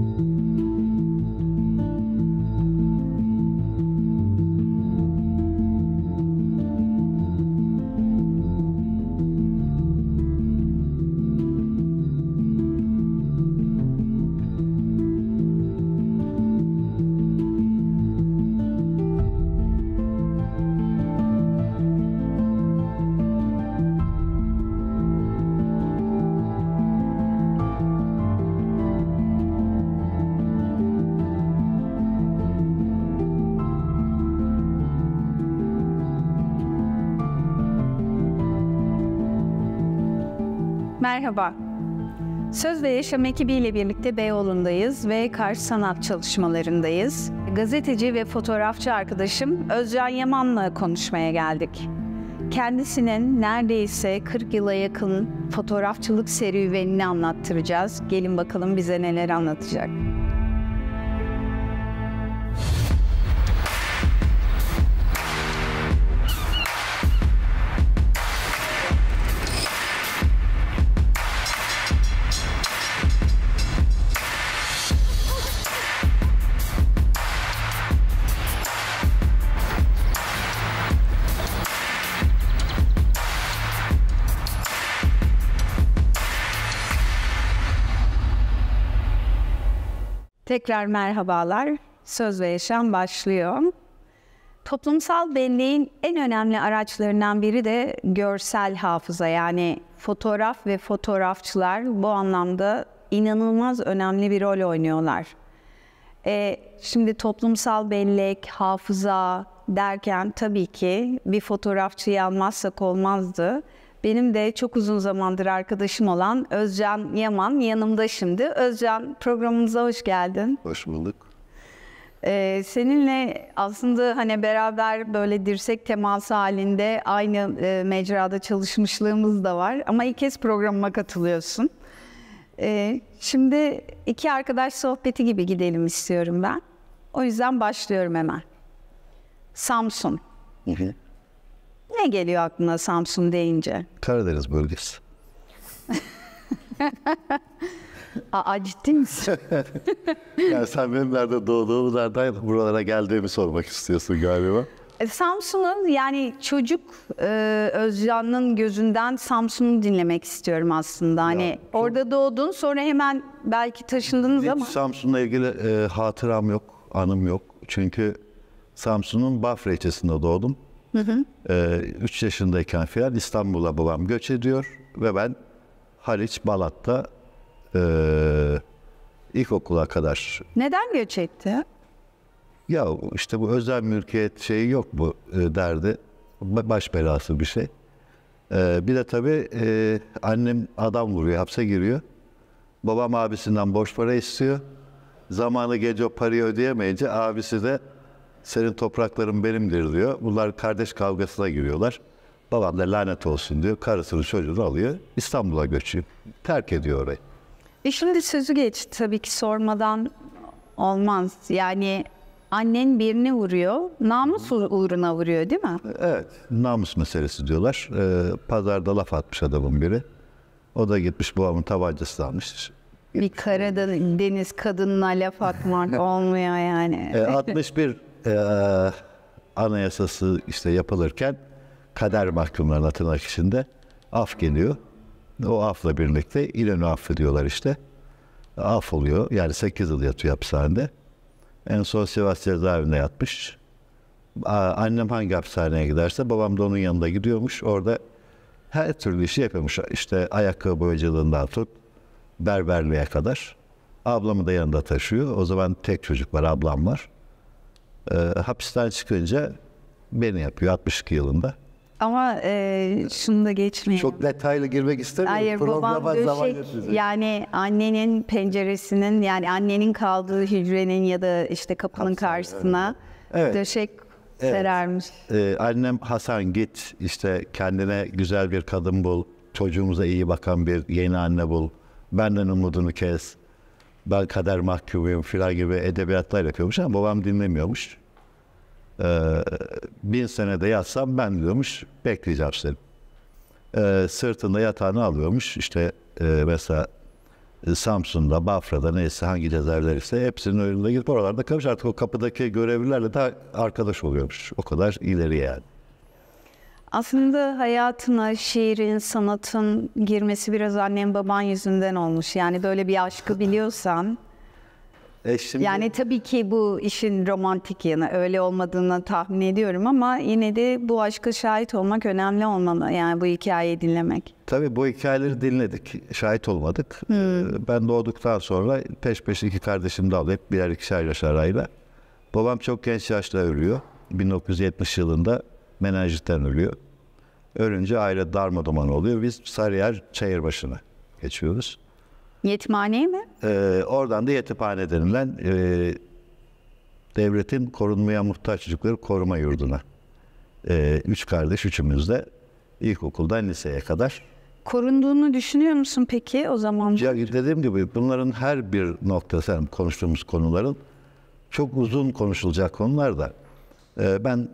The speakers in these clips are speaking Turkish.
うん。Merhaba. Söz ve Yaşam ekibiyle birlikte Beyoğlu'ndayız ve karşı sanat çalışmalarındayız. Gazeteci ve fotoğrafçı arkadaşım Özcan Yaman'la konuşmaya geldik. Kendisinin neredeyse 40 yıla yakın fotoğrafçılık serüvenini anlattıracağız. Gelin bakalım bize neler anlatacak. Tekrar merhabalar. Söz ve Yaşam başlıyor. Toplumsal belleğin en önemli araçlarından biri de görsel hafıza. Yani fotoğraf ve fotoğrafçılar bu anlamda inanılmaz önemli bir rol oynuyorlar. E, şimdi toplumsal bellek, hafıza derken tabii ki bir fotoğrafçıyı almazsak olmazdı. Benim de çok uzun zamandır arkadaşım olan Özcan Yaman yanımda şimdi. Özcan programımıza hoş geldin. Hoş bulduk. Ee, seninle aslında hani beraber böyle dirsek teması halinde aynı e, mecrada çalışmışlığımız da var. Ama ilk kez programıma katılıyorsun. Ee, şimdi iki arkadaş sohbeti gibi gidelim istiyorum ben. O yüzden başlıyorum hemen. Samsun. Ne geliyor aklına Samsun deyince? Karadeniz bölgesi. Aa ciddi misin? yani sen benim nerede doğduğumu, nereden buralara geldiğimi sormak istiyorsun galiba. E, Samsun'un yani çocuk e, Özcan'ın gözünden Samsun'u dinlemek istiyorum aslında. Hani ya, çok... orada doğdun sonra hemen belki taşındınız Hiç ama. Samsun'la ilgili e, hatıram yok, anım yok. Çünkü Samsun'un Bafra ilçesinde doğdum. Hı hı. Ee, 3 yaşındayken filan İstanbul'a babam göç ediyor ve ben Haliç Balat'ta e, ilkokula kadar. Neden göç etti? Ya işte bu özel mülkiyet şeyi yok bu e, derdi. Baş belası bir şey. E, bir de tabii e, annem adam vuruyor, hapse giriyor. Babam abisinden borç para istiyor. Zamanı gece o parayı ödeyemeyince abisi de senin toprakların benimdir diyor. Bunlar kardeş kavgasına giriyorlar. Babam da lanet olsun diyor. Karısını çocuğunu alıyor. İstanbul'a göçüyor. Terk ediyor orayı. E şimdi sözü geçti. tabii ki sormadan olmaz. Yani annen birini vuruyor, namus uğruna vuruyor değil mi? Evet, namus meselesi diyorlar. Ee, pazarda laf atmış adamın biri. O da gitmiş babamın tabancasını almış. Bir karada deniz kadınına laf atmak olmuyor yani. E, 61 e, anayasası işte yapılırken kader mahkumlarına tırnak içinde af geliyor. O afla birlikte İnönü affediyorlar işte. Af oluyor. Yani 8 yıl yatıyor hapishanede. En son Sivas cezaevinde yatmış. Annem hangi hapishaneye giderse babam da onun yanında gidiyormuş. Orada her türlü işi yapıyormuş. İşte ayakkabı boyacılığından tut berberliğe kadar. Ablamı da yanında taşıyor. O zaman tek çocuk var, ablam var. E, hapisten çıkınca beni yapıyor 62 yılında. Ama e, şunu da geçmeyelim. Çok detaylı girmek istemiyorum. Hayır Programa babam döşek yani annenin penceresinin yani annenin kaldığı hücrenin ya da işte kapının Hapsane, karşısına evet. döşek evet. serermiş. Ee, annem Hasan git işte kendine güzel bir kadın bul. Çocuğumuza iyi bakan bir yeni anne bul. Benden umudunu kes ben kader mahkumuyum filan gibi edebiyatlar yapıyormuş ama babam dinlemiyormuş. Ee, bin de yatsam ben diyormuş bekleyeceğim seni. Ee, sırtında yatağını alıyormuş işte e, mesela e, Samsun'da, Bafra'da neyse hangi cezaevler ise hepsinin önünde gidip oralarda kalmış. Artık o kapıdaki görevlilerle de arkadaş oluyormuş. O kadar ileri yani. Aslında hayatına şiirin, sanatın girmesi biraz annem baban yüzünden olmuş. Yani böyle bir aşkı biliyorsan. E şimdi... Yani tabii ki bu işin romantik yanı öyle olmadığını tahmin ediyorum ama yine de bu aşka şahit olmak önemli olmalı. Yani bu hikayeyi dinlemek. Tabii bu hikayeleri dinledik, şahit olmadık. Hmm. E, ben doğduktan sonra peş peşe iki kardeşim de Hep birer ikişer yaş arayla. Babam çok genç yaşta ölüyor. 1970 yılında menajitten ölüyor. Ölünce aile darma duman oluyor. Biz Sarıyer çayır başına geçiyoruz. Yetimhaneye mi? Ee, oradan da yetimhane denilen e, devletin korunmaya muhtaç çocukları koruma yurduna. Ee, üç kardeş üçümüz de ilkokuldan liseye kadar. Korunduğunu düşünüyor musun peki o zaman? Ya dediğim gibi bunların her bir noktası yani konuştuğumuz konuların çok uzun konuşulacak konular da. Ee, ben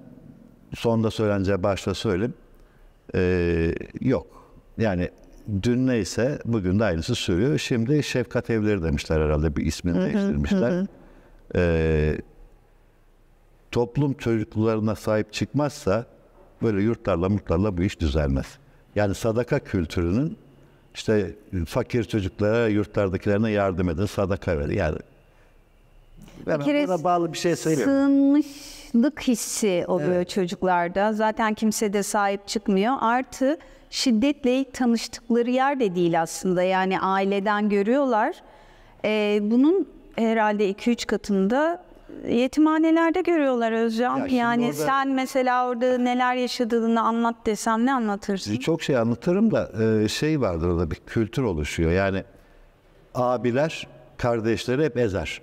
sonda söyleneceği başta söyleyeyim. Ee, yok. Yani dün neyse bugün de aynısı sürüyor. Şimdi Şefkat Evleri demişler herhalde bir ismini değiştirmişler. ee, toplum çocuklarına sahip çıkmazsa böyle yurtlarla mutlarla bu iş düzelmez. Yani sadaka kültürünün işte fakir çocuklara, yurtlardakilerine yardım edin, sadaka verin. Yani ben buna bağlı bir şey söyleyeyim. Sığınmış açlık hissi o evet. çocuklarda. Zaten kimse de sahip çıkmıyor. Artı şiddetle tanıştıkları yer de değil aslında. Yani aileden görüyorlar. Ee, bunun herhalde 2-3 katında yetimhanelerde görüyorlar Özcan. Ya yani orada... sen mesela orada neler yaşadığını anlat desem ne anlatırsın? Çok şey anlatırım da e, şey vardır orada bir kültür oluşuyor. Yani abiler kardeşleri hep ezer.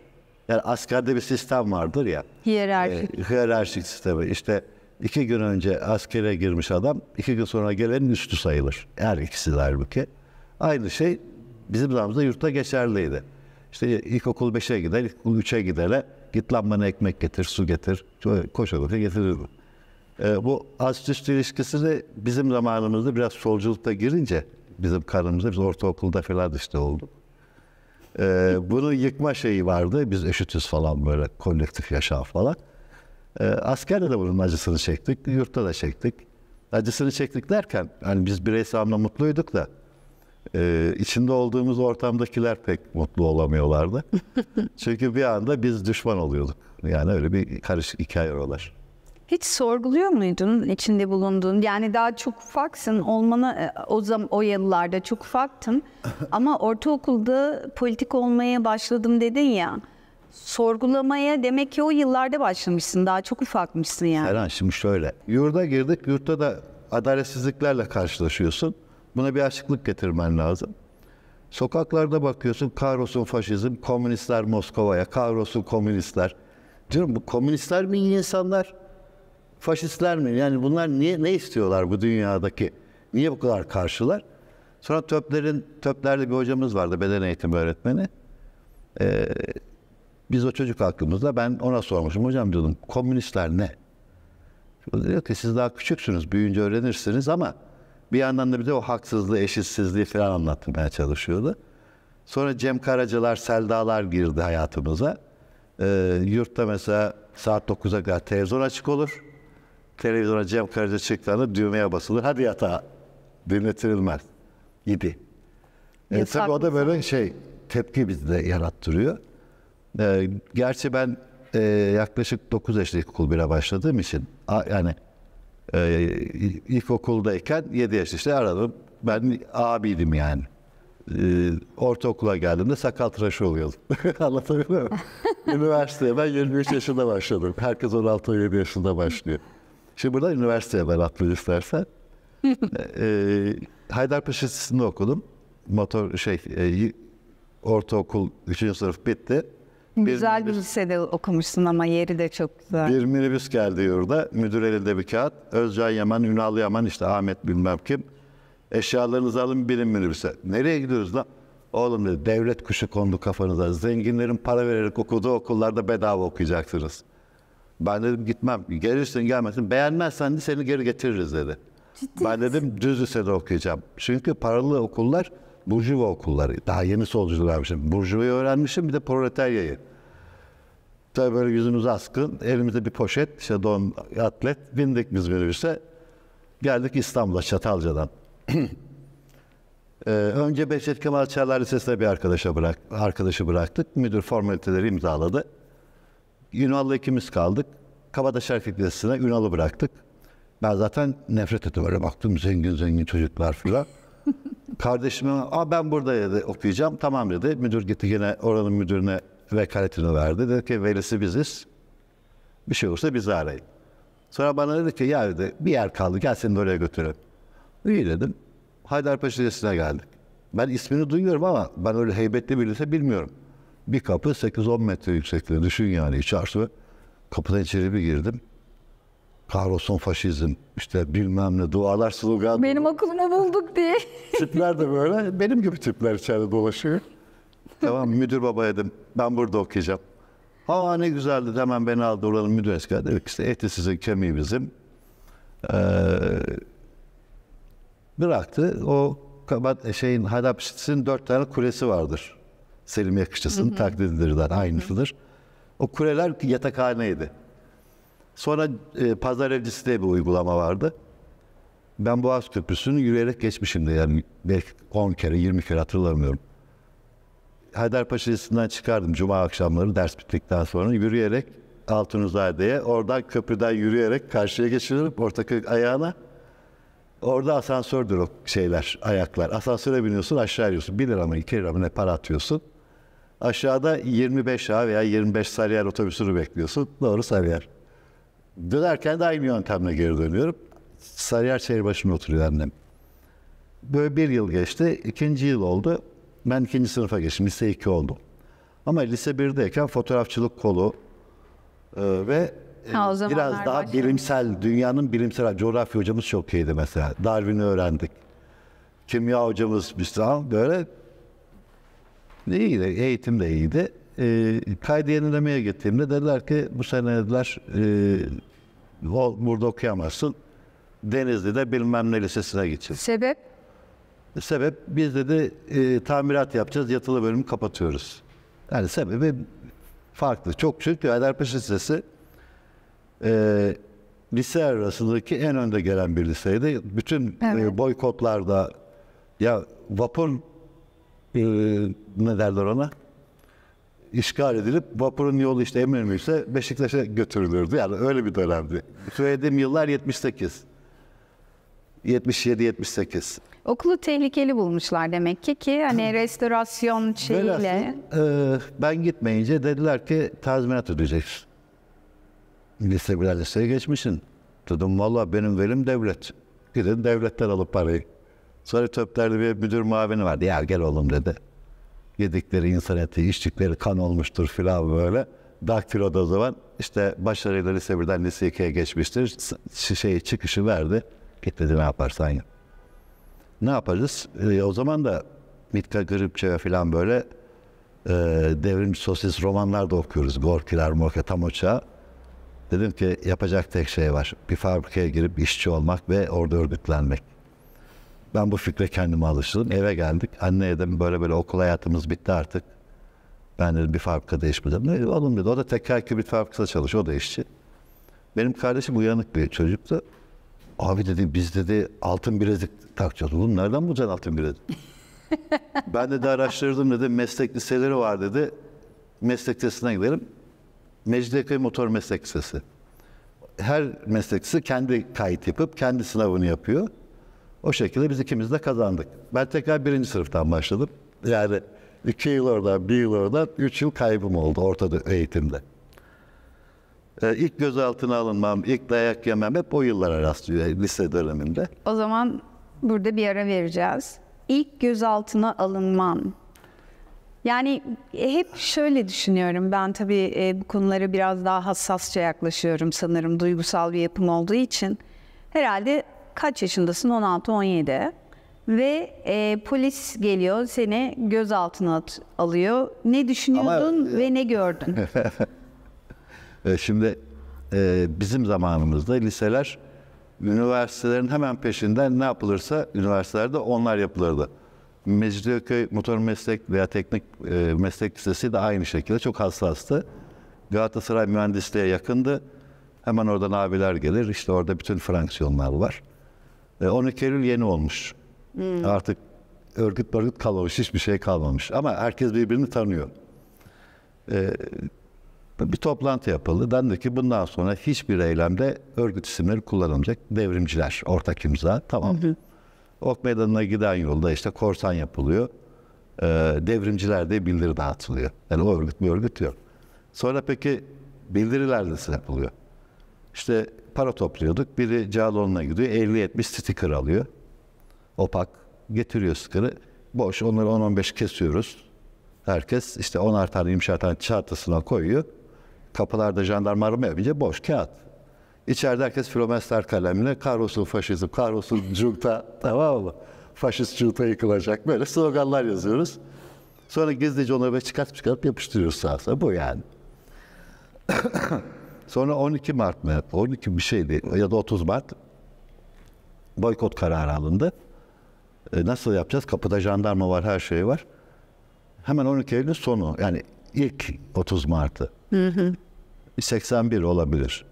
Yani askerde bir sistem vardır ya. Hiyerarşik. E, hiyerarşik sistemi. İşte iki gün önce askere girmiş adam, iki gün sonra gelenin üstü sayılır. Her ikisi de halbuki. Aynı şey bizim zamanımızda yurtta geçerliydi. İşte ilkokul 5'e gider, ilkokul 3'e gidere git lan bana ekmek getir, su getir. Şöyle koşa koşa getirirdim. E, bu ast üst ilişkisi de bizim zamanımızda biraz solculukta girince bizim karnımızda biz ortaokulda falan işte olduk e, bunu yıkma şeyi vardı. Biz eşitiz falan böyle kolektif yaşam falan. E, askerde de bunun acısını çektik. Yurtta da çektik. Acısını çektik derken hani biz bireysel anlamda mutluyduk da e, içinde olduğumuz ortamdakiler pek mutlu olamıyorlardı. Çünkü bir anda biz düşman oluyorduk. Yani öyle bir karışık hikaye oralar. Hiç sorguluyor muydun içinde bulunduğun? Yani daha çok ufaksın olmana e, o zaman o yıllarda çok ufaktın. Ama ortaokulda politik olmaya başladım dedin ya. Sorgulamaya demek ki o yıllarda başlamışsın. Daha çok ufakmışsın yani. Serhan şimdi şöyle. Yurda girdik. Yurtta da adaletsizliklerle karşılaşıyorsun. Buna bir açıklık getirmen lazım. Sokaklarda bakıyorsun kahrolsun faşizm, komünistler Moskova'ya, kahrolsun komünistler. Diyorum bu komünistler mi iyi insanlar? faşistler mi? Yani bunlar niye ne istiyorlar bu dünyadaki? Niye bu kadar karşılar? Sonra töplerin töplerde bir hocamız vardı beden eğitimi öğretmeni. Ee, biz o çocuk aklımızda ben ona sormuşum hocam diyordum komünistler ne? O diyor ki siz daha küçüksünüz büyüyünce öğrenirsiniz ama bir yandan da bir de o haksızlığı, eşitsizliği falan anlatmaya çalışıyordu. Sonra Cem Karaca'lar, Selda'lar girdi hayatımıza. Ee, yurtta mesela saat 9'a kadar televizyon açık olur televizyona Cem Karaca çıktığında düğmeye basılır. Hadi yatağa. dinletilmez. Gibi. E, tabii o da böyle şey tepki bizde yarattırıyor. E, gerçi ben e, yaklaşık 9 yaşındaki okul bire başladığım için a, yani e, ilkokuldayken 7 yaşında işte aradım. Ben abiydim yani. E, ortaokula geldiğimde sakal tıraşı oluyordum. Anlatabiliyor muyum? Üniversiteye ben 23 yaşında başladım. Herkes 16-17 yaşında başlıyor. Şimdi burada üniversiteye ben atlayın istersen. ee, Haydarpaşa Lisesi'nde okudum. Motor şey e, ortaokul 3. sınıf bitti. güzel minibüs, bir lisede okumuşsun ama yeri de çok güzel. Bir minibüs geldi yurda. Müdür elinde bir kağıt. Özcan Yaman, Ünal Yaman işte Ahmet bilmem kim. Eşyalarınızı alın birin minibüse. Nereye gidiyoruz lan? Oğlum dedi devlet kuşu kondu kafanıza. Zenginlerin para vererek okuduğu okullarda bedava okuyacaksınız. Ben dedim gitmem. Gelirsin gelmesin. Beğenmezsen de seni geri getiririz dedi. Ciddi ben dedim düz lisede okuyacağım. Çünkü paralı okullar burjuva okulları. Daha yeni solcularmışım. Burjuvayı öğrenmişim bir de proletaryayı. Tabii böyle yüzümüz askın. Elimizde bir poşet, işte don, atlet. Bindik biz minibüse. Geldik İstanbul'a Çatalca'dan. ee, önce Behçet Kemal Çağlar Lisesi'ne bir arkadaşa bırak, arkadaşı bıraktık. Müdür formaliteleri imzaladı. Ünal'la ikimiz kaldık. Kabataş Erkek Lisesi'ne Ünal'ı bıraktık. Ben zaten nefret ediyorum. Baktım zengin zengin çocuklar falan. Kardeşime Aa, ben burada dedi, okuyacağım. Tamam dedi. Müdür gitti yine oranın müdürüne vekaletini verdi. Dedi ki velisi biziz. Bir şey olursa bizi arayın. Sonra bana dedi ki ya dedi, bir yer kaldı gel seni de oraya götürelim. İyi dedim. Haydarpaşa Lisesi'ne geldik. Ben ismini duyuyorum ama ben öyle heybetli bir lise bilmiyorum bir kapı 8-10 metre yüksekliği düşün yani içerisi. Kapıdan içeri bir girdim. Kahrolsun faşizm, işte bilmem ne, dualar slogan. Benim akılımı bulduk diye. tipler de böyle, benim gibi tipler içeride dolaşıyor. tamam müdür baba dedim, ben burada okuyacağım. Ha ne güzeldi hemen beni aldı oranın müdür esker. Dedik işte eti sizin kemiği bizim. Ee, bıraktı. O e, şeyin Hadapşit'in dört tane kulesi vardır. Selim Yakışçısı'nın taklididirden aynısıdır. Hı hı. O kuleler yatakhaneydi. Sonra e, pazar evcisi diye bir uygulama vardı. Ben Boğaz Köprüsü'nü yürüyerek geçmişim de yani belki 10 kere 20 kere hatırlamıyorum. Haydarpaşa Lisesi'nden çıkardım cuma akşamları ders bittikten sonra yürüyerek Altunizade'ye oradan köprüden yürüyerek karşıya geçiyorum Portaköy ayağına. Orada asansördür o şeyler, ayaklar. Asansöre biniyorsun aşağı iniyorsun. 1 lira mı 2 lira mı ne para atıyorsun. Aşağıda 25A veya 25 Sarıyer otobüsünü bekliyorsun. Doğru Sarıyer. Dönerken de aynı yöntemle geri dönüyorum. Sarıyer şehir başında oturuyor annem. Böyle bir yıl geçti. ikinci yıl oldu. Ben ikinci sınıfa geçtim. Lise 2 oldum. Ama lise 1'deyken fotoğrafçılık kolu e, ve e, ha, biraz daha başlamış. bilimsel, dünyanın bilimsel coğrafya hocamız çok iyiydi mesela. Darwin'i öğrendik. Kimya hocamız Müslüman böyle İyiydi, eğitim de iyiydi. E, kaydı yenilemeye gittiğimde dediler ki bu seneler e, burada okuyamazsın. Denizli'de bilmem ne lisesine gideceğiz. Sebep? E, sebep biz dedi e, tamirat yapacağız, yatılı bölümü kapatıyoruz. Yani sebebi farklı. Çok çünkü Haydarpaşa Lisesi e, lise arasındaki en önde gelen bir liseydi. Bütün e, evet. e, boykotlarda ya vapur e, ne derler ona? işgal edilip vapurun yolu işte Eminönü'yse Beşiktaş'a götürülürdü. Yani öyle bir dönemdi. Söylediğim yıllar 78. 77-78. Okulu tehlikeli bulmuşlar demek ki ki hani restorasyon şeyiyle. e, ben gitmeyince dediler ki tazminat ödeyeceksin. Lise bir liseye geçmişsin. Dedim valla benim velim devlet. Gidin devletten alıp parayı. Sonra Töpler'de bir müdür muavini vardı. Ya gel oğlum dedi. Yedikleri insan eti, içtikleri kan olmuştur filan böyle. Daktilo'da o zaman işte başarıyla lise birden lise 2'ye geçmiştir. Şey, çıkışı verdi. Git dedi ne yaparsan yap. Ne yaparız? E, o zaman da Mitka Gripçe'ye filan böyle e, devrimci sosyalist romanlar da okuyoruz. Gorkiler, morke tam uçağı. Dedim ki yapacak tek şey var. Bir fabrikaya girip işçi olmak ve orada örgütlenmek. Ben bu fikre kendime alıştırdım. Eve geldik. Anne dedim böyle böyle okul hayatımız bitti artık. Ben dedim bir fabrikada iş Ne, oğlum dedi o da tekrar kibrit fabrikasında çalışıyor. O da işçi. Benim kardeşim uyanık bir çocuktu. Abi dedi biz dedi altın bilezik takacağız. Oğlum nereden bulacaksın altın bilezik? ben de araştırdım dedi meslek liseleri var dedi. Meslek lisesine gidelim. Mecidiyeköy Motor Meslek Lisesi. Her meslek lisesi kendi kayıt yapıp kendi sınavını yapıyor. O şekilde biz ikimiz de kazandık. Ben tekrar birinci sınıftan başladım. Yani iki yıl orada, bir yıl orada, üç yıl kaybım oldu ortada eğitimde. Ee, ilk gözaltına alınmam, ilk dayak yemem hep o yıllara rastlıyor lise döneminde. O zaman burada bir ara vereceğiz. İlk gözaltına alınmam. Yani e, hep şöyle düşünüyorum ben tabii e, bu konulara biraz daha hassasça yaklaşıyorum sanırım duygusal bir yapım olduğu için. Herhalde kaç yaşındasın? 16-17 ve e, polis geliyor seni gözaltına at- alıyor. Ne düşünüyordun Ama- e, ve ne gördün? E, şimdi e, bizim zamanımızda liseler üniversitelerin hemen peşinden ne yapılırsa üniversitelerde onlar yapılırdı. Mecidiyeköy Motor Meslek veya Teknik e, Meslek Lisesi de aynı şekilde çok hassastı. Galatasaray mühendisliğe yakındı. Hemen oradan abiler gelir. İşte orada bütün fraksiyonlar var. E, 12 Eylül yeni olmuş. Hmm. Artık örgüt örgüt kalmamış, hiçbir şey kalmamış. Ama herkes birbirini tanıyor. E, bir toplantı yapıldı. Dendi ki bundan sonra hiçbir eylemde örgüt isimleri kullanılmayacak. Devrimciler, ortak imza. Tamam. Hı hı. Ok Meydanı'na giden yolda işte korsan yapılıyor. E, devrimciler de bildiri dağıtılıyor. Yani o örgüt bir örgüt yok. Sonra peki bildiriler nasıl yapılıyor? İşte para topluyorduk. Biri Calon'la gidiyor 50-70 sticker alıyor. Opak getiriyor sticker'ı. Boş onları 10-15 kesiyoruz. Herkes işte 10'ar tane 20'şer tane çantasına koyuyor. Kapılarda jandarma arama yapınca boş kağıt. İçeride herkes filomester kalemle Karosul faşizm, Karosul cunta tamam mı? Faşist cunta yıkılacak böyle sloganlar yazıyoruz. Sonra gizlice onları böyle çıkartıp çıkartıp yapıştırıyoruz sağa Bu yani. Sonra 12 Mart mı? 12 bir şeydi ya da 30 Mart boykot kararı alındı. E, nasıl yapacağız? Kapıda jandarma var, her şey var. Hemen 12 Eylül sonu yani ilk 30 Mart'ı. Hı hı. 81 olabilir.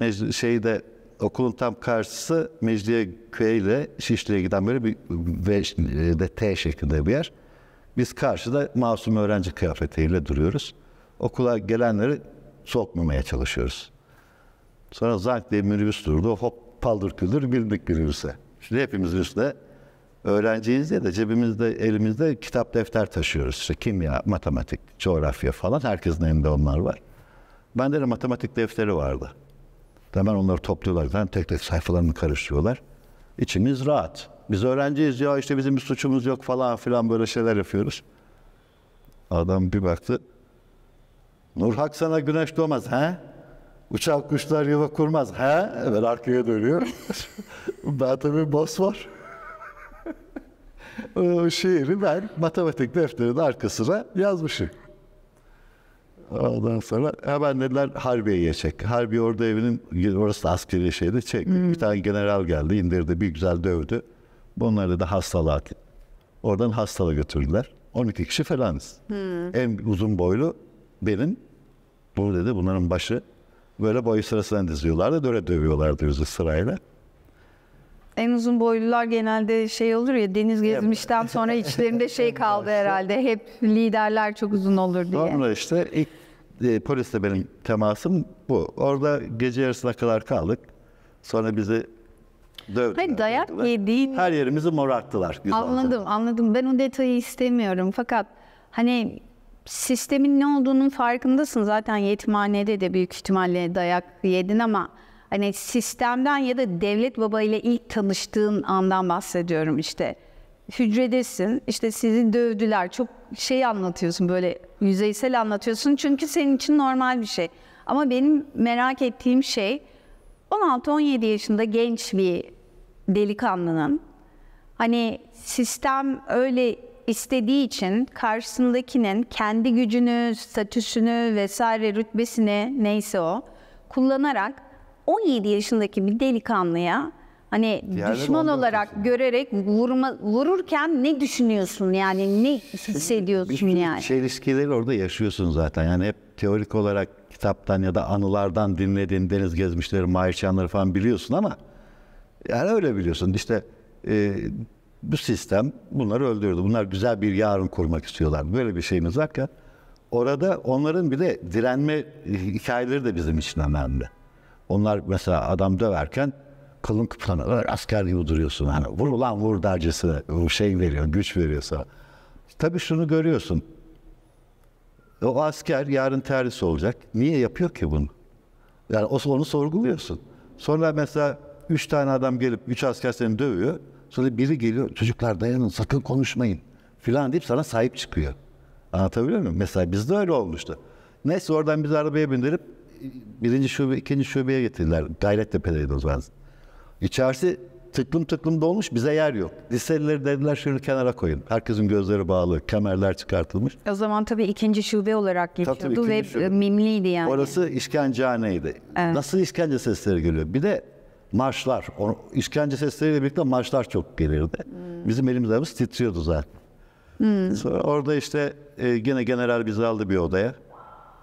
E, şeyde okulun tam karşısı Mecliye Köy ile Şişli'ye giden böyle bir v, de T şeklinde bir yer. Biz karşıda masum öğrenci kıyafetiyle duruyoruz. Okula gelenleri sokmamaya çalışıyoruz. Sonra zank diye minibüs durdu. Hop paldır küldür bindik minibüse. Şimdi hepimiz üstüne öğrenciyiz diye de cebimizde elimizde kitap defter taşıyoruz. İşte kimya, matematik, coğrafya falan herkesin elinde onlar var. Ben de matematik defteri vardı. Hemen onları topluyorlar. Yani tek tek sayfalarını karıştırıyorlar. İçimiz rahat. Biz öğrenciyiz ya işte bizim bir suçumuz yok falan filan böyle şeyler yapıyoruz. Adam bir baktı Nurhak sana güneş doğmaz ha? Uçak kuşlar yuva kurmaz ha? Hemen arkaya dönüyor. ben tabii bas var. o şiiri ben matematik defterinin arkasına yazmışım. Ondan sonra hemen dediler Harbiye'ye çek. Harbiye orada evinin, orası da askeri şeydi çek. Hmm. Bir tane general geldi indirdi bir güzel dövdü. Bunları da hastalığa Oradan hastalığa götürdüler. 12 kişi falanız. Hmm. En uzun boylu benim bunu dedi bunların başı böyle boyu sırasına diziyorlardı. döre dövüyorlardı yüzü sırayla. En uzun boylular genelde şey olur ya deniz gezmişten sonra içlerinde şey kaldı herhalde. Hep liderler çok uzun olur diye. Sonra işte ilk e, polisle benim temasım bu. Orada gece yarısına kadar kaldık. Sonra bizi dövdüler. Hayır dayak yediğin... Her yerimizi morarttılar. Anladım anladım. Ben o detayı istemiyorum. Fakat hani sistemin ne olduğunun farkındasın. Zaten yetimhanede de büyük ihtimalle dayak yedin ama hani sistemden ya da devlet baba ile ilk tanıştığın andan bahsediyorum işte. Hücredesin, işte sizi dövdüler. Çok şey anlatıyorsun böyle yüzeysel anlatıyorsun. Çünkü senin için normal bir şey. Ama benim merak ettiğim şey 16-17 yaşında genç bir delikanlının hani sistem öyle istediği için karşısındakinin kendi gücünü, statüsünü vesaire rütbesini neyse o kullanarak 17 yaşındaki bir delikanlıya hani Diğerleri düşman olarak ötesi. görerek vurma, vururken ne düşünüyorsun yani ne hissediyorsun Bir yani? şey riskileri orada yaşıyorsun zaten. Yani hep teorik olarak kitaptan ya da anılardan dinlediğin deniz gezmişleri, mahir falan biliyorsun ama yani öyle biliyorsun. işte. e, bu sistem bunları öldürdü. Bunlar güzel bir yarın kurmak istiyorlar. Böyle bir şeyimiz var ki orada onların bir de direnme hikayeleri de bizim için önemli. Onlar mesela adam döverken kılın kıplanır, asker gibi duruyorsun. Hani vur ulan vur dercesine şey veriyor, güç veriyorsa. Tabii şunu görüyorsun. O asker yarın terhis olacak. Niye yapıyor ki bunu? Yani onu sorguluyorsun. Sonra mesela üç tane adam gelip üç asker seni dövüyor. Sonra biri geliyor çocuklar dayanın sakın konuşmayın filan deyip sana sahip çıkıyor. Anlatabiliyor muyum? Mesela bizde öyle olmuştu. Neyse oradan bizi arabaya bindirip e, birinci şube, ikinci şubeye getirdiler. Gayrettepe'deydi o zaman. İçerisi tıklım tıklım dolmuş bize yer yok. Liselileri dediler şunu kenara koyun. Herkesin gözleri bağlı, kemerler çıkartılmış. O zaman tabii ikinci şube olarak geçiyordu ve şube. mimliydi yani. Orası işkencehaneydi. Evet. Nasıl işkence sesleri geliyor? Bir de marşlar, o, işkence sesleriyle birlikte marşlar çok gelirdi. Hmm. Bizim elimizlerimiz titriyordu zaten. Hmm. Sonra orada işte e, yine general bizi aldı bir odaya.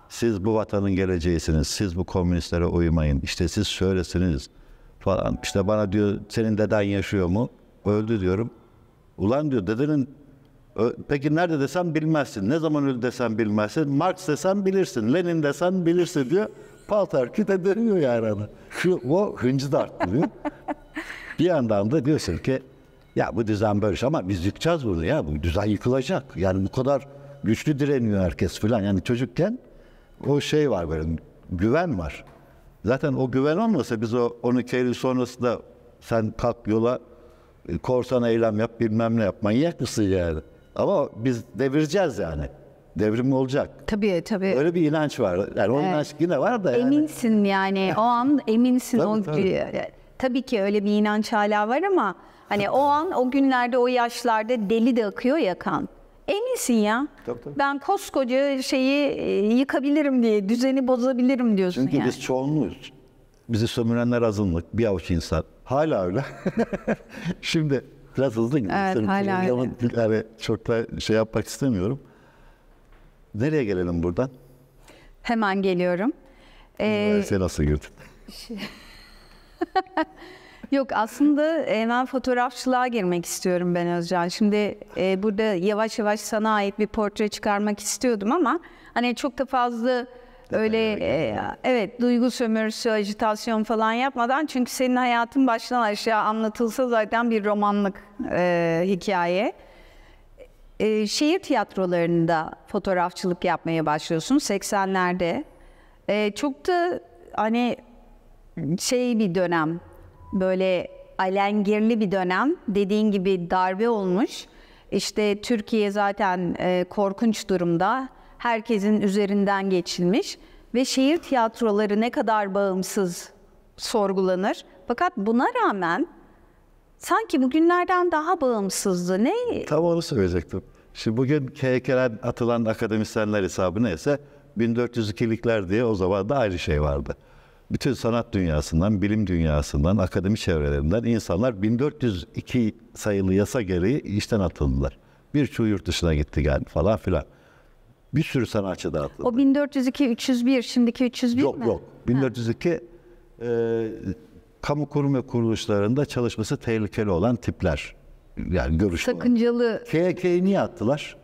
Siz bu vatanın geleceğisiniz, siz bu komünistlere uymayın, işte siz söylesiniz. falan. İşte bana diyor senin deden yaşıyor mu? Öldü diyorum. Ulan diyor dedenin Peki nerede desem bilmezsin. Ne zaman öldü desem bilmezsin. Marx desem bilirsin. Lenin desem bilirsin diyor paltar küte dönüyor yani ana. Şu o hıncı da arttırıyor. bir yandan da diyorsun ki ya bu düzen böyle şey ama biz yıkacağız bunu ya bu düzen yıkılacak. Yani bu kadar güçlü direniyor herkes falan. Yani çocukken o şey var böyle güven var. Zaten o güven olmasa biz o 12 Eylül sonrasında sen kalk yola e, korsan eylem yap bilmem ne yap manyak mısın yani. Ama biz devireceğiz yani devrim olacak. Tabii tabii. Öyle bir inanç var. Yani evet. o inanç yine var da. Yani. Eminsin yani o an eminsin. tabii, o, tabii. E, tabii ki öyle bir inanç hala var ama hani o an o günlerde o yaşlarda deli de akıyor ya kan. Eminsin ya. Tabii, tabii. Ben koskoca şeyi e, yıkabilirim diye, düzeni bozabilirim diyorsun Çünkü yani. biz çoğunluğuz. Bizi sömürenler azınlık, bir avuç insan. Hala öyle. Şimdi biraz hızlı gidiyoruz. Evet, hala öyle. Yani çok da şey yapmak istemiyorum. Nereye gelelim buradan? Hemen geliyorum. Ee, Sen nasıl girdin? Şey- Yok aslında e, ben fotoğrafçılığa girmek istiyorum ben Özcan. Şimdi e, burada yavaş yavaş sana ait bir portre çıkarmak istiyordum ama hani çok da fazla öyle e, evet duygu sömürüsü, ajitasyon falan yapmadan çünkü senin hayatın baştan aşağı anlatılsa zaten bir romanlık e, hikaye e, şehir tiyatrolarında fotoğrafçılık yapmaya başlıyorsun 80'lerde. E, ee, çok da hani şey bir dönem böyle alengirli bir dönem dediğin gibi darbe olmuş. İşte Türkiye zaten e, korkunç durumda. Herkesin üzerinden geçilmiş ve şehir tiyatroları ne kadar bağımsız sorgulanır. Fakat buna rağmen sanki bugünlerden daha bağımsızdı. Ne? Tam onu söyleyecektim. Şimdi bugün KK'den atılan akademisyenler hesabı neyse 1402'likler diye o zaman da ayrı şey vardı. Bütün sanat dünyasından, bilim dünyasından, akademi çevrelerinden insanlar 1402 sayılı yasa gereği işten atıldılar. Birçoğu yurt dışına gitti geldi falan filan. Bir sürü sanatçı da atıldı. O 1402 301 şimdiki 301 yok, mi? Yok yok. 1402 e, kamu kurum ve kuruluşlarında çalışması tehlikeli olan tipler yani görüşme. Sakıncalı. KK'yi niye attılar?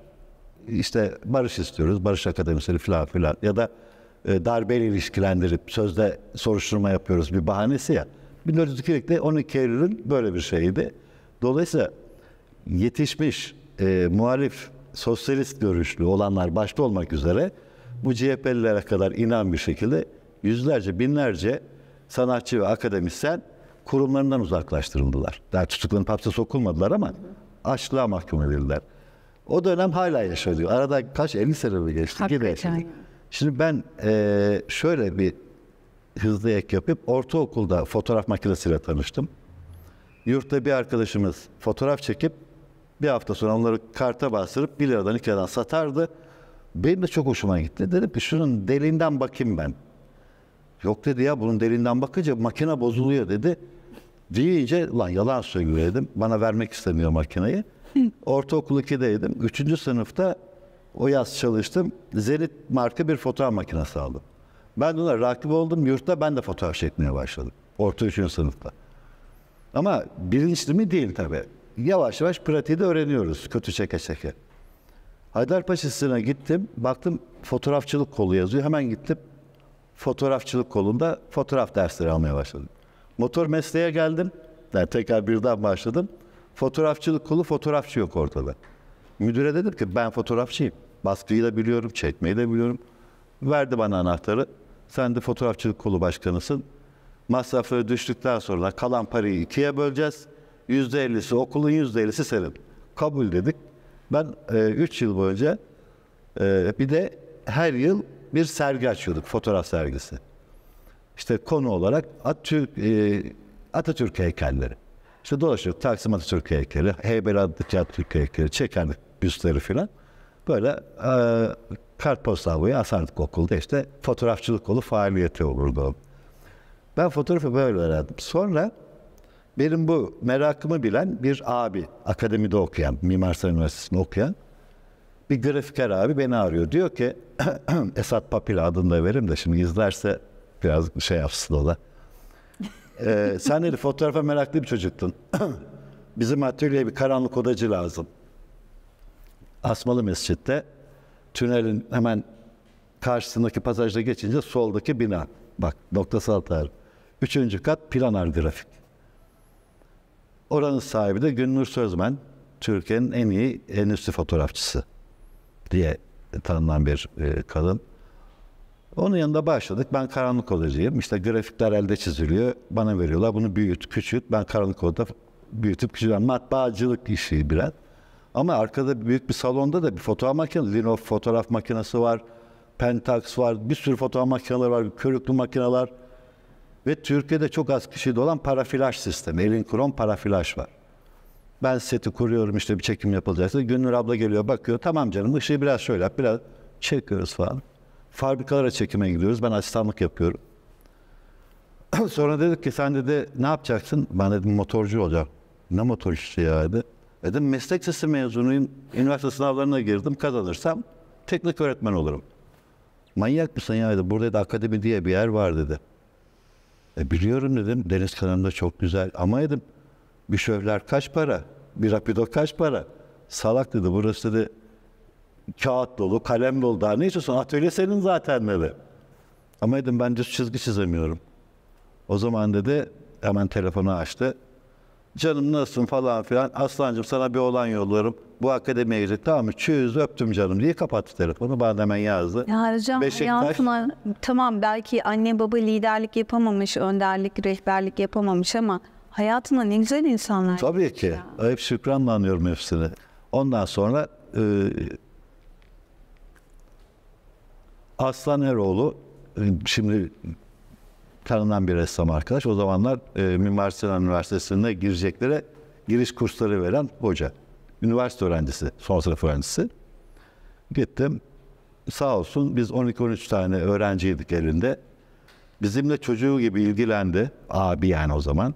İşte barış istiyoruz, barış akademisleri filan filan ya da e, darbeyle ilişkilendirip sözde soruşturma yapıyoruz bir bahanesi ya. 1442'de 12 Eylül'ün böyle bir şeydi Dolayısıyla yetişmiş e, muhalif sosyalist görüşlü olanlar başta olmak üzere bu CHP'lilere kadar inan bir şekilde yüzlerce, binlerce sanatçı ve akademisyen kurumlarından uzaklaştırıldılar. Daha tutuklanıp hapse sokulmadılar ama açlığa mahkum edildiler. O dönem hala yaşanıyor. Arada kaç 50 sene mi geçti? Hakikaten. Şimdi ben e, şöyle bir hızlı ek yapıp ortaokulda fotoğraf makinesiyle tanıştım. Yurtta bir arkadaşımız fotoğraf çekip bir hafta sonra onları karta bastırıp 1 liradan 2 liradan satardı. Benim de çok hoşuma gitti. Dedim ki şunun deliğinden bakayım ben. Yok dedi ya bunun deliğinden bakınca makine bozuluyor dedi. Deyince lan yalan söylüyor dedim. Bana vermek istemiyor makineyi. Ortaokul 2'deydim. 3. sınıfta o yaz çalıştım. Zenit marka bir fotoğraf makinesi aldım. Ben de ona rakip oldum. Yurtta ben de fotoğraf çekmeye başladım. Orta 3. sınıfta. Ama bilinçli mi değil tabii. Yavaş yavaş pratiği de öğreniyoruz. Kötü çeke çeke. Haydarpaşa Lisesi'ne gittim. Baktım fotoğrafçılık kolu yazıyor. Hemen gittim fotoğrafçılık kolunda fotoğraf dersleri almaya başladım. Motor mesleğe geldim. Yani tekrar birden başladım. Fotoğrafçılık kulu fotoğrafçı yok ortada. Müdüre dedim ki ben fotoğrafçıyım. Baskıyı da biliyorum, çekmeyi de biliyorum. Verdi bana anahtarı. Sen de fotoğrafçılık kulu başkanısın. Masrafları düştükten sonra kalan parayı ikiye böleceğiz. Yüzde ellisi okulun yüzde ellisi senin. Kabul dedik. Ben 3 e, üç yıl boyunca e, bir de her yıl bir sergi açıyorduk. Fotoğraf sergisi işte konu olarak Atatürk, e, Atatürk heykelleri. İşte dolaşıyor Taksim Atatürk heykeli, Heybel Atatürk heykeli, Çekenlik büstleri filan. Böyle e, kartpostal boyu asardık okulda işte fotoğrafçılık kolu faaliyeti olurdu. Ben fotoğrafı böyle öğrendim. Sonra benim bu merakımı bilen bir abi, akademide okuyan, Mimar Sinan Üniversitesi'nde okuyan bir grafiker abi beni arıyor. Diyor ki Esat Papil adını da verim de şimdi izlerse Biraz şey yapsın ola. Ee, sen dedi fotoğrafa meraklı bir çocuktun. Bizim atölyeye bir karanlık odacı lazım. Asmalı Mescid'de tünelin hemen karşısındaki pasajda geçince soldaki bina. Bak noktasal tarif. Üçüncü kat planar grafik. Oranın sahibi de Günnur Sözmen. Türkiye'nin en iyi endüstri fotoğrafçısı diye tanınan bir e, kadın. Onun yanında başladık. Ben karanlık odacıyım. İşte grafikler elde çiziliyor. Bana veriyorlar. Bunu büyüt, küçült. Ben karanlık odada büyütüp küçülüyorum. Matbaacılık işi biraz. Ama arkada büyük bir salonda da bir fotoğraf makinesi, Linof fotoğraf makinesi var. Pentax var. Bir sürü fotoğraf makineleri var. Körüklü makineler. Ve Türkiye'de çok az kişide olan parafilaj sistemi. Elin krom parafilaj var. Ben seti kuruyorum işte bir çekim yapılacaksa. Gönül abla geliyor bakıyor. Tamam canım ışığı biraz şöyle biraz çekiyoruz falan fabrikalara çekime gidiyoruz. Ben asistanlık yapıyorum. Sonra dedik ki sen dedi ne yapacaksın? Ben dedim motorcu olacağım. Ne motorcusu ya dedi. Dedim meslek sesi mezunuyum. Üniversite sınavlarına girdim. Kazanırsam teknik öğretmen olurum. Manyak mısın ya dedi. Burada da akademi diye bir yer var dedi. E, biliyorum dedim. Deniz kenarında çok güzel. Ama dedim bir şoför kaç para? Bir rapido kaç para? Salak dedi. Burası dedi kağıt dolu, kalem dolu daha ne istiyorsun? Atölye senin zaten dedi. Ama dedim ben düz çizgi çizemiyorum. O zaman dedi hemen telefonu açtı. Canım nasılsın falan filan. Aslancım sana bir olan yolluyorum. Bu akademiye girdik tamam mı? Çöz öptüm canım diye kapattı telefonu. Bana hemen yazdı. Ya hocam Beşiktaş... hayatına tamam belki anne baba liderlik yapamamış, önderlik, rehberlik yapamamış ama hayatına ne güzel insanlar. Tabii ki. Ya. Hep şükranla anıyorum hepsini. Ondan sonra e, Aslan Eroğlu e, şimdi tanınan bir ressam arkadaş. O zamanlar e, Mimar Sinan Üniversitesi'ne gireceklere giriş kursları veren hoca. Üniversite öğrencisi, son sınıf öğrencisi. Gittim. Sağ olsun biz 12-13 tane öğrenciydik elinde. Bizimle çocuğu gibi ilgilendi. Abi yani o zaman.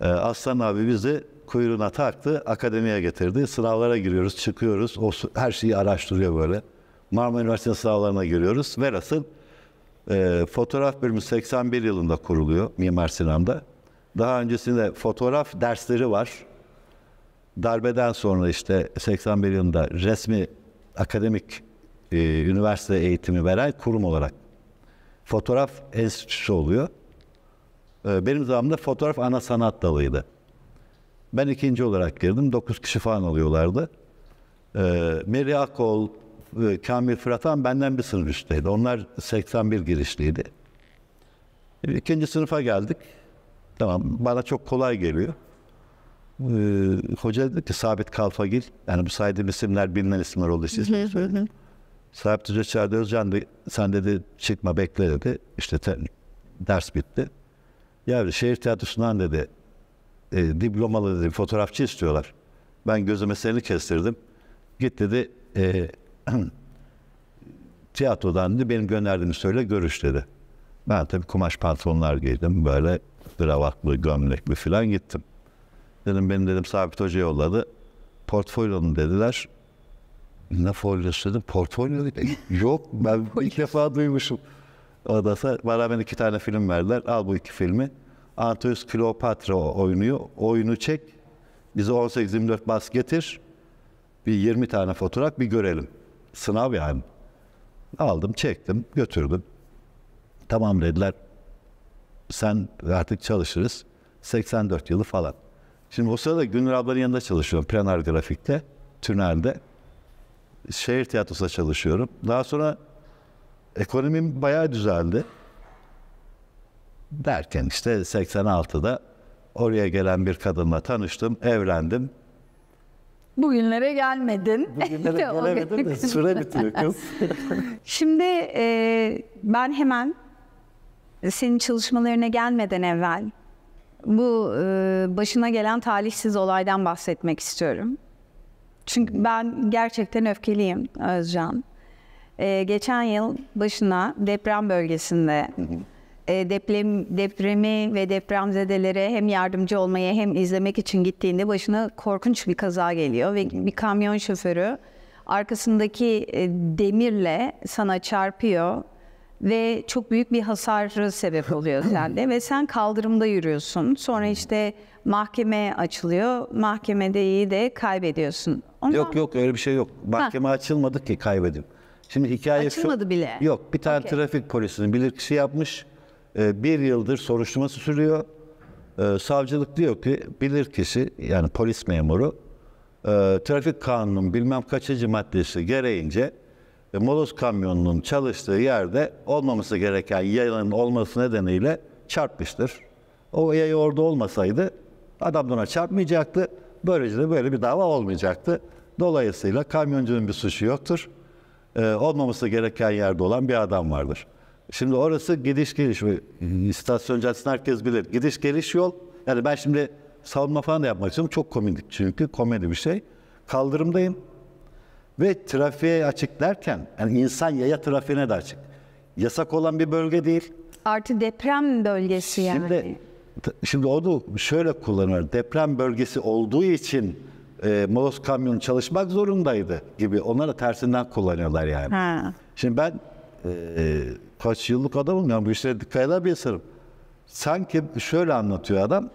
E, Aslan abi bizi kuyruğuna taktı, akademiye getirdi. Sınavlara giriyoruz, çıkıyoruz. O her şeyi araştırıyor böyle. Marmara Üniversitesi sınavlarına giriyoruz. Velhasıl e, fotoğraf bölümü 81 yılında kuruluyor Mimar Sinan'da. Daha öncesinde fotoğraf dersleri var. Darbeden sonra işte 81 yılında resmi akademik e, üniversite eğitimi veren kurum olarak fotoğraf enstitüsü oluyor. E, benim zamanımda fotoğraf ana sanat dalıydı. Ben ikinci olarak girdim. Dokuz kişi falan alıyorlardı. E, Meri Akol, e, Kamil Fırat'an benden bir sınıf üstteydi. Onlar 81 girişliydi. E, ikinci sınıfa geldik. Tamam bana çok kolay geliyor. Ee, hoca dedi ki Sabit Kalfagil yani bu saydığım isimler bilinen isimler oldu siz. Sabit Hoca çağırdı Özcan dedi, sen dedi çıkma bekle dedi. İşte te, ders bitti. Ya şehir tiyatrosundan dedi e, diplomalı dedi fotoğrafçı istiyorlar. Ben gözüme seni kestirdim. Git dedi e, tiyatrodan benim gönderdiğimi söyle görüş dedi. Ben tabii kumaş pantolonlar giydim. Böyle kravatlı, gömlekli falan gittim. Dedim benim dedim Sabit Hoca yolladı. Portfolyonu dediler. Ne folyosu dedim. Portfolyo dedi. Yok ben ilk defa duymuşum. Odası bana ben iki tane film verdiler. Al bu iki filmi. Antonius Kleopatra oynuyor. Oyunu çek. Bize 18-24 bas getir. Bir 20 tane fotoğraf bir görelim sınav yani. Aldım, çektim, götürdüm. Tamam dediler. Sen artık çalışırız. 84 yılı falan. Şimdi o sırada Gülnur ablanın yanında çalışıyorum. Planar grafikte, tünelde. Şehir tiyatrosunda çalışıyorum. Daha sonra ekonomim bayağı düzeldi. Derken işte 86'da oraya gelen bir kadınla tanıştım, evlendim. Bugünlere gelmedin. Bugünlere gelemedim de süre bitiyor kız. Şimdi e, ben hemen senin çalışmalarına gelmeden evvel bu e, başına gelen talihsiz olaydan bahsetmek istiyorum. Çünkü ben gerçekten öfkeliyim Özcan. E, geçen yıl başına deprem bölgesinde e, deprem, depremi ve depremzedelere hem yardımcı olmaya hem izlemek için gittiğinde başına korkunç bir kaza geliyor ve bir kamyon şoförü arkasındaki e, demirle sana çarpıyor ve çok büyük bir hasarı sebep oluyor sende ve sen kaldırımda yürüyorsun. Sonra işte mahkeme açılıyor. Mahkemedeyi de kaybediyorsun. Ondan... Yok yok öyle bir şey yok. Mahkeme ha. açılmadı ki kaybedim. Şimdi hikaye Açılmadı şu... bile. Yok bir tane okay. trafik polisinin bilirkişi yapmış. Ee, bir yıldır soruşturması sürüyor. Ee, savcılık diyor ki bilirkişi yani polis memuru e, trafik kanunun bilmem kaçıncı maddesi gereğince e, moloz kamyonunun çalıştığı yerde olmaması gereken yayının olması nedeniyle çarpmıştır. O yayı orada olmasaydı adam buna çarpmayacaktı. Böylece de böyle bir dava olmayacaktı. Dolayısıyla kamyoncunun bir suçu yoktur. E, olmaması gereken yerde olan bir adam vardır. Şimdi orası gidiş geliş. İstasyon caddesini herkes bilir. Gidiş geliş yol. Yani ben şimdi savunma falan da yapmak istiyorum. Çok komedik çünkü komedi bir şey. Kaldırımdayım. Ve trafiğe açık derken yani insan yaya trafiğine de açık. Yasak olan bir bölge değil. Artı deprem bölgesi şimdi, yani. Şimdi onu şöyle kullanır. Deprem bölgesi olduğu için e, moloz kamyon çalışmak zorundaydı gibi. Onları tersinden kullanıyorlar yani. Ha. Şimdi ben e, kaç yıllık adamım yani bu işlere kayda bir eserim. Sanki şöyle anlatıyor adam.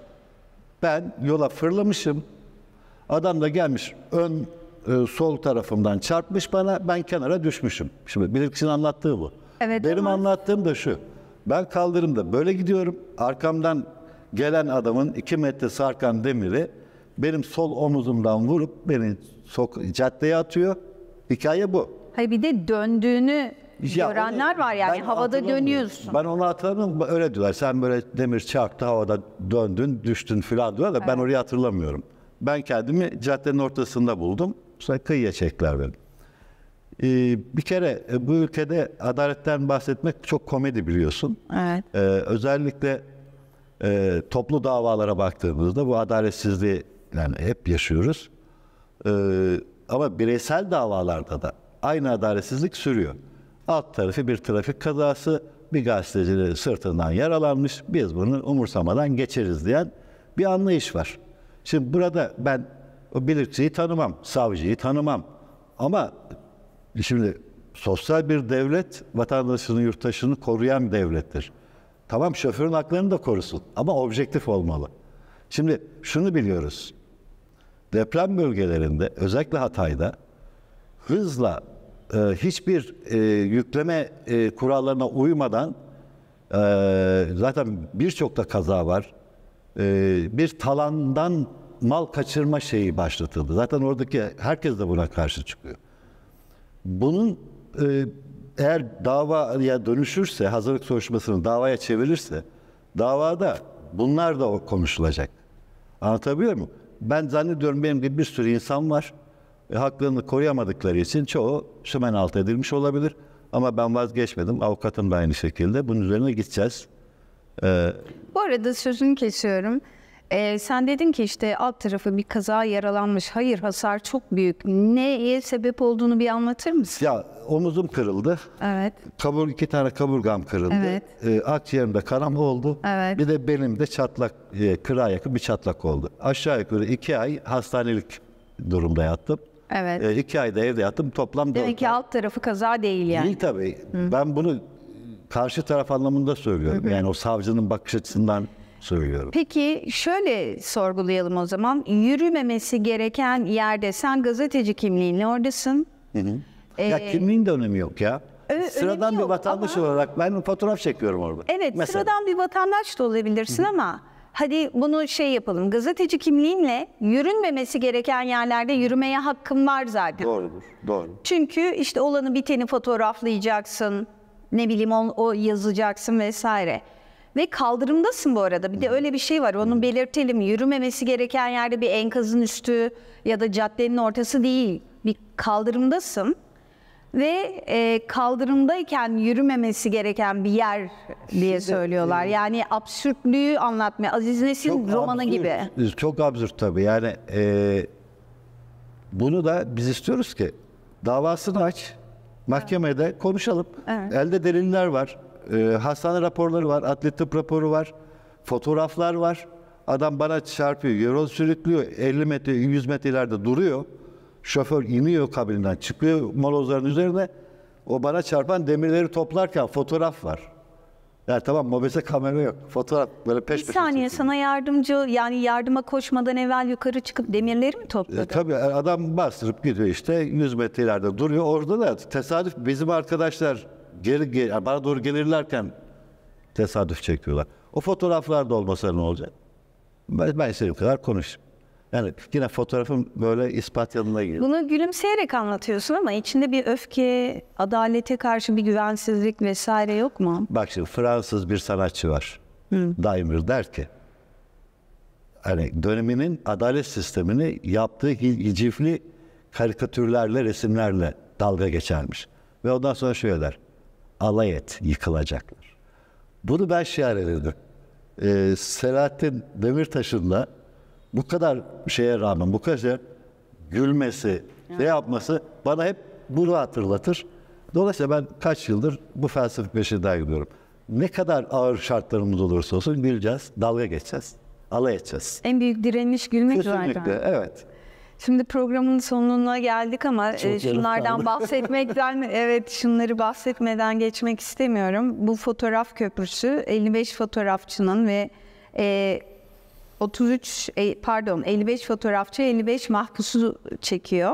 Ben yola fırlamışım. Adam da gelmiş ön e, sol tarafımdan çarpmış bana. Ben kenara düşmüşüm. Şimdi bilirkişinin anlattığı bu. Evet, Benim ama... anlattığım da şu. Ben kaldırımda böyle gidiyorum. Arkamdan gelen adamın iki metre sarkan demiri benim sol omuzumdan vurup beni sok caddeye atıyor. Hikaye bu. Hayır bir de döndüğünü ya şey, Görenler onu, var yani havada dönüyorsun. Ben onu hatırlamıyorum. Öyle diyorlar. Sen böyle demir çarptı havada döndün, düştün filan diyorlar da evet. ben orayı hatırlamıyorum. Ben kendimi caddenin ortasında buldum. Sonra kıyıya çektiler beni. Ee, bir kere e, bu ülkede adaletten bahsetmek çok komedi biliyorsun. Evet. Ee, özellikle e, toplu davalara baktığımızda bu adaletsizliği yani hep yaşıyoruz. Ee, ama bireysel davalarda da aynı adaletsizlik sürüyor. Alt tarafı bir trafik kazası, bir gazetecilerin sırtından yaralanmış, biz bunu umursamadan geçeriz diyen bir anlayış var. Şimdi burada ben o bilirkişiyi tanımam, savcıyı tanımam. Ama şimdi sosyal bir devlet vatandaşını, yurttaşını koruyan bir devlettir. Tamam şoförün haklarını da korusun ama objektif olmalı. Şimdi şunu biliyoruz. Deprem bölgelerinde özellikle Hatay'da hızla e, hiçbir e, yükleme e, kurallarına uymadan e, zaten birçok da kaza var. E, bir talandan mal kaçırma şeyi başlatıldı. Zaten oradaki herkes de buna karşı çıkıyor. Bunun e, eğer davaya dönüşürse, hazırlık soruşturmasını davaya çevirirse, davada bunlar da konuşulacak. Anlatabiliyor muyum? Ben zannediyorum benim gibi bir sürü insan var. E, haklarını koruyamadıkları için çoğu sümen alt edilmiş olabilir. Ama ben vazgeçmedim. Avukatım da aynı şekilde. Bunun üzerine gideceğiz. Ee, Bu arada sözünü kesiyorum. Ee, sen dedin ki işte alt tarafı bir kaza yaralanmış. Hayır hasar çok büyük. Neye sebep olduğunu bir anlatır mısın? Ya omuzum kırıldı. Evet. Kabur, iki tane kaburgam kırıldı. Evet. Ee, akciğerimde karam oldu. Evet. Bir de benim de çatlak, e, kıra yakın bir çatlak oldu. Aşağı yukarı iki ay hastanelik durumda yattım. Evet. E, iki ayda evde yattım. Toplam Demek dört ki ay. alt tarafı kaza değil yani. Değil tabii. Hı. Ben bunu karşı taraf anlamında söylüyorum. Hı hı. Yani o savcının bakış açısından söylüyorum. Peki şöyle sorgulayalım o zaman. Yürümemesi gereken yerde sen gazeteci kimliğinle oradasın. Hı hı. Ee, ya kimliğin de önemi yok ya. Ö, sıradan bir vatandaş ama... olarak ben fotoğraf çekiyorum orada. Evet, Mesela. sıradan bir vatandaş da olabilirsin Hı-hı. ama hadi bunu şey yapalım. Gazeteci kimliğinle yürünmemesi gereken yerlerde yürümeye hakkım var zaten. Doğrudur, doğru. Çünkü işte olanı biteni fotoğraflayacaksın, ne bileyim o, o yazacaksın vesaire. Ve kaldırımdasın bu arada. Bir de öyle bir şey var. Onu belirtelim. Yürümemesi gereken yerde bir enkazın üstü ya da caddenin ortası değil. Bir kaldırımdasın ve e, kaldırımdayken yürümemesi gereken bir yer diye Şimdi, söylüyorlar. E, yani absürtlüğü anlatmaya. Aziz Nesin romanı absürt, gibi. Çok absürt tabii. Yani e, bunu da biz istiyoruz ki davasını aç, mahkemede evet. konuşalım. Evet. Elde deliller var, e, hastane raporları var, adli tıp raporu var, fotoğraflar var. Adam bana çarpıyor, yoron sürüklüyor, 50 metre, 100 metre ileride duruyor. Şoför iniyor kabinden, çıkıyor molozların üzerine. O bana çarpan demirleri toplarken fotoğraf var. Yani tamam mobese kamera yok. Fotoğraf böyle peş peşe. Bir saniye peş sana yardımcı yani yardıma koşmadan evvel yukarı çıkıp demirleri mi topladı? E, tabii e, adam bastırıp gidiyor işte 100 metre ileride duruyor. Orada da tesadüf bizim arkadaşlar geri, geri bana doğru gelirlerken tesadüf çekiyorlar. O fotoğraflar da olmasa ne olacak? Ben, ben senin kadar konuşayım. Yani yine fotoğrafım böyle ispat yanına geliyor. Bunu gülümseyerek anlatıyorsun ama içinde bir öfke, adalete karşı bir güvensizlik vesaire yok mu? Bak şimdi Fransız bir sanatçı var. Daimir der ki hani döneminin adalet sistemini yaptığı hicivli karikatürlerle, resimlerle dalga geçermiş. Ve ondan sonra şöyle der. Alay et, yıkılacaklar. Bunu ben şiar edildim. Ee, Selahattin Demirtaş'ın da bu kadar şeye rağmen, bu kadar gülmesi, evet. şey yapması bana hep bunu hatırlatır. Dolayısıyla ben kaç yıldır bu felsefe peşinden gidiyorum. Ne kadar ağır şartlarımız olursa olsun güleceğiz, dalga geçeceğiz, alay edeceğiz. En büyük direniş gülmek Kesinlikle, zaten. evet. Şimdi programın sonuna geldik ama e, şunlardan bahsetmekten evet şunları bahsetmeden geçmek istemiyorum. Bu fotoğraf köprüsü 55 fotoğrafçının ve e, 33 e, pardon 55 fotoğrafçı 55 mahpusu çekiyor.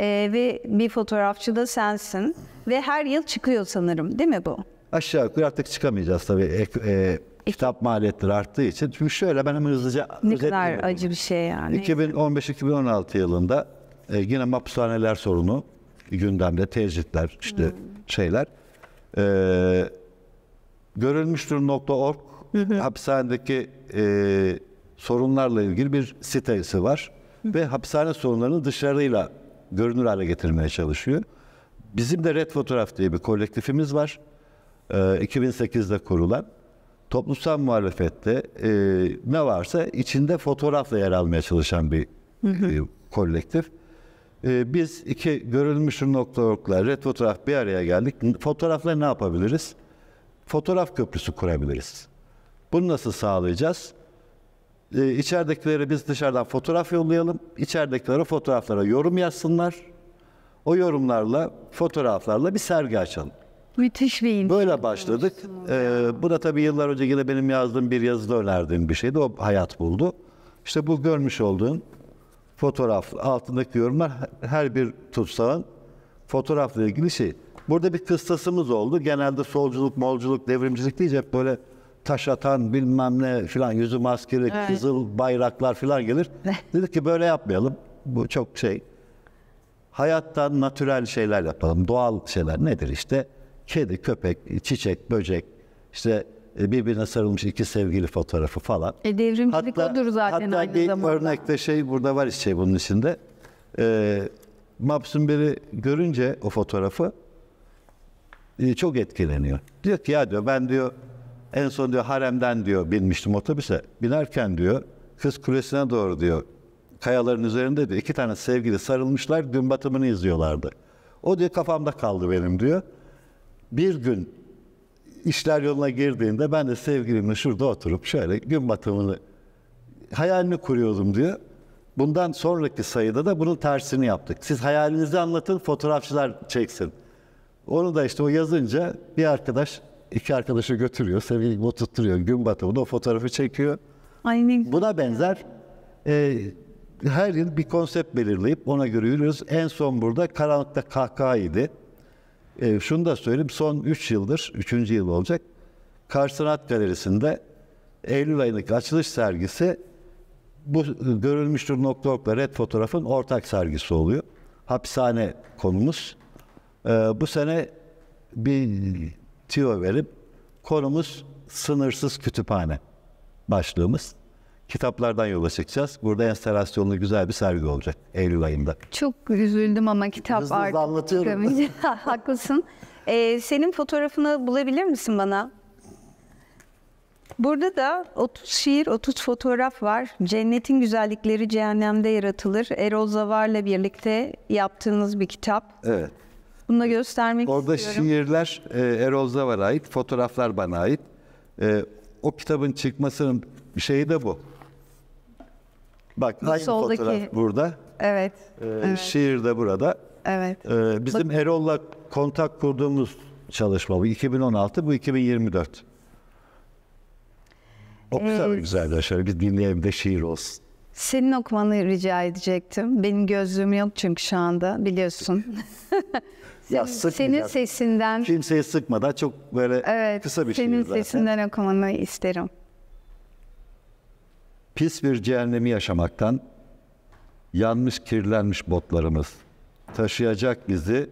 Ee, ve bir fotoğrafçı da sensin ve her yıl çıkıyor sanırım değil mi bu? Aşağı yukarı artık çıkamayacağız tabii. Ek, e, e kitap maliyetleri arttığı için. Çünkü şöyle ben hemen hızlıca Ne kadar acı bir şey yani. 2015-2016 yılında e, yine mahpushaneler sorunu gündemde tecritler işte hmm. şeyler. E, görülmüştür.org hapishanedeki e, sorunlarla ilgili bir sitesi var ve hapishane sorunlarını dışarıyla görünür hale getirmeye çalışıyor. Bizim de Red Fotoğraf diye bir kolektifimiz var. E, ee, 2008'de kurulan. Toplumsal muhalefette e, ne varsa içinde fotoğrafla yer almaya çalışan bir hı hı. E, kolektif. E, biz iki görülmüş görülmüşüm.org'la Red Fotoğraf bir araya geldik. Fotoğrafla ne yapabiliriz? Fotoğraf köprüsü kurabiliriz. Bunu nasıl sağlayacağız? e, biz dışarıdan fotoğraf yollayalım. İçeridekilere fotoğraflara yorum yazsınlar. O yorumlarla, fotoğraflarla bir sergi açalım. Müthiş bir insan. Böyle başladık. Ee, bu da tabii yıllar önce yine benim yazdığım bir yazıda önerdiğim bir şeydi. O hayat buldu. İşte bu görmüş olduğun fotoğraf altındaki yorumlar her bir tutsağın fotoğrafla ilgili şey. Burada bir kıstasımız oldu. Genelde solculuk, molculuk, devrimcilik deyince hep böyle taş atan bilmem ne filan yüzü maskeli evet. kızıl bayraklar filan gelir. Dedik ki böyle yapmayalım. Bu çok şey. Hayattan natürel şeyler yapalım. Doğal şeyler nedir işte? Kedi, köpek, çiçek, böcek, işte e, birbirine sarılmış iki sevgili fotoğrafı falan. E devrimcilik hatta, odur zaten hatta aynı bir zamanda. örnekte şey burada var işte bunun içinde. Ee, Mabs'ın biri görünce o fotoğrafı e, çok etkileniyor. Diyor ki ya diyor ben diyor en son diyor haremden diyor binmiştim otobüse. Binerken diyor kız kulesine doğru diyor kayaların üzerinde diyor iki tane sevgili sarılmışlar gün batımını izliyorlardı. O diyor kafamda kaldı benim diyor. Bir gün işler yoluna girdiğinde ben de sevgilimle şurada oturup şöyle gün batımını hayalini kuruyordum diyor. Bundan sonraki sayıda da bunun tersini yaptık. Siz hayalinizi anlatın, fotoğrafçılar çeksin. Onu da işte o yazınca bir arkadaş iki arkadaşı götürüyor, sevgilimi oturtturuyor. Gün batımında o fotoğrafı çekiyor. Aynı. Buna benzer e, her yıl bir konsept belirleyip ona göre yürüyoruz. En son burada karanlıkta kahkahaydı. E, şunu da söyleyeyim, son 3 yıldır, 3. yıl olacak. Kar Sanat Galerisi'nde Eylül ayındaki açılış sergisi bu görülmüştür nokta nokta red fotoğrafın ortak sergisi oluyor. Hapishane konumuz. Ee, bu sene bir tüyo verip konumuz sınırsız kütüphane başlığımız. Kitaplardan yola çıkacağız. Burada enstalasyonlu güzel bir sergi olacak Eylül ayında. Çok üzüldüm ama kitap hızlı artık. Hızlı anlatıyorum. Haklısın. Ee, senin fotoğrafını bulabilir misin bana? Burada da 30 şiir, 30 fotoğraf var. Cennetin güzellikleri cehennemde yaratılır. Erol Zavar'la birlikte yaptığınız bir kitap. Evet. Bunu da göstermek Orada istiyorum. şiirler e, Erol Zavar'a ait, fotoğraflar bana ait. E, o kitabın çıkmasının şeyi de bu. Bak Bu aynı soldaki- fotoğraf burada. Evet. E, evet. Şiir de burada. Evet. E, bizim Erol'la kontak kurduğumuz çalışma bu 2016, bu 2024. Okusana Evet. güzel bir şöyle bir dinleyelim de şiir olsun. Senin okumanı rica edecektim. Benim gözlüğüm yok çünkü şu anda biliyorsun. Ya senin sesinden Kimseyi sıkmadan çok böyle evet kısa bir şey senin zaten. sesinden okumanı isterim. Pis bir cehennemi yaşamaktan yanmış kirlenmiş botlarımız taşıyacak bizi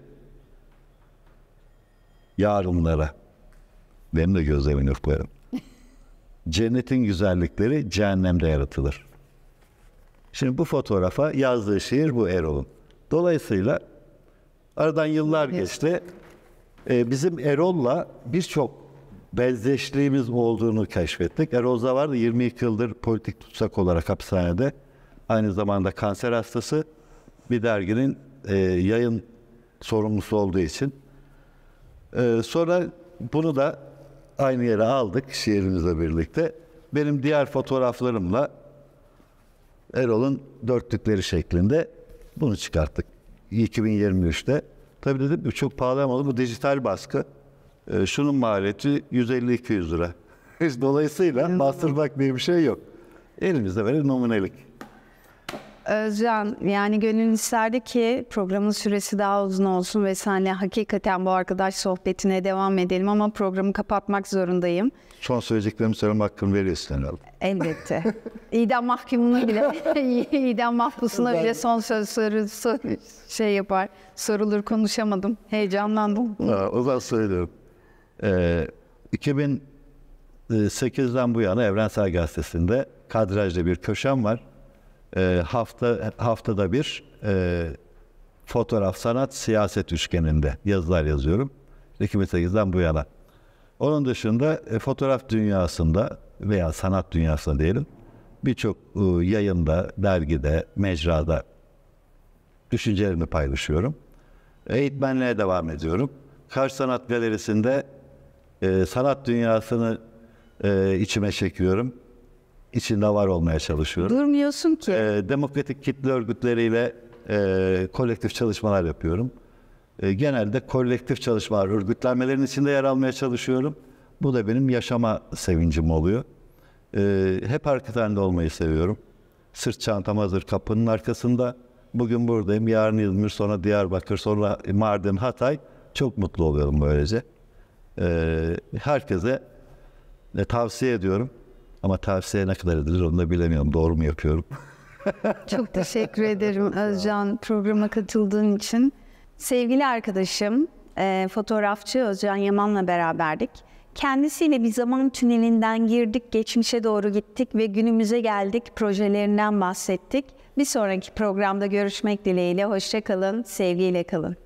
yarınlara. Benim de gözlerimin ufklarım. Cennetin güzellikleri cehennemde yaratılır. Şimdi bu fotoğrafa yazdığı şiir bu Erol'un. Dolayısıyla Aradan yıllar evet. geçti. Ee, bizim Erol'la birçok benzeşliğimiz olduğunu keşfettik. Erol vardı 22 yıldır politik tutsak olarak hapishanede. Aynı zamanda kanser hastası bir derginin e, yayın sorumlusu olduğu için. E, sonra bunu da aynı yere aldık şiirimizle birlikte. Benim diğer fotoğraflarımla Erol'un dörtlükleri şeklinde bunu çıkarttık. 2023'te. Tabii dedim ki çok pahalı ama bu dijital baskı. E, şunun maliyeti 150-200 lira. Dolayısıyla bastırmak diye bir şey yok. Elimizde böyle nominelik. Özcan yani gönül isterdi ki programın süresi daha uzun olsun ve senle hakikaten bu arkadaş sohbetine devam edelim ama programı kapatmak zorundayım son söyleyeceklerimi söylemek hakkını verirsen alalım. Elbette. idam mahkumuna bile, idam mahpusuna bile son söz sorusu şey yapar. Sorulur konuşamadım. Heyecanlandım. Ha, o zaman söylüyorum. Ee, 2008'den bu yana Evrensel Gazetesi'nde kadrajda bir köşem var. Ee, hafta haftada bir e, fotoğraf, sanat, siyaset üçgeninde yazılar yazıyorum. 2008'den bu yana. Onun dışında e, fotoğraf dünyasında veya sanat dünyasında diyelim birçok e, yayında, dergide, mecrada düşüncelerimi paylaşıyorum. Eğitmenliğe devam ediyorum. Kars Sanat Galerisi'nde e, sanat dünyasını e, içime çekiyorum. İçinde var olmaya çalışıyorum. Durmuyorsun ki. E, demokratik kitle örgütleriyle e, kolektif çalışmalar yapıyorum e, genelde kolektif çalışmalar, örgütlenmelerin içinde yer almaya çalışıyorum. Bu da benim yaşama sevincim oluyor. E, hep arkadan da olmayı seviyorum. Sırt çantam hazır kapının arkasında. Bugün buradayım, yarın İzmir, sonra Diyarbakır, sonra Mardin, Hatay. Çok mutlu oluyorum böylece. E, herkese e, tavsiye ediyorum. Ama tavsiye ne kadar edilir onu da bilemiyorum. Doğru mu yapıyorum? Çok teşekkür ederim Özcan programa katıldığın için sevgili arkadaşım, e, fotoğrafçı Özcan Yaman'la beraberdik. Kendisiyle bir zaman tünelinden girdik, geçmişe doğru gittik ve günümüze geldik, projelerinden bahsettik. Bir sonraki programda görüşmek dileğiyle, hoşçakalın sevgiyle kalın.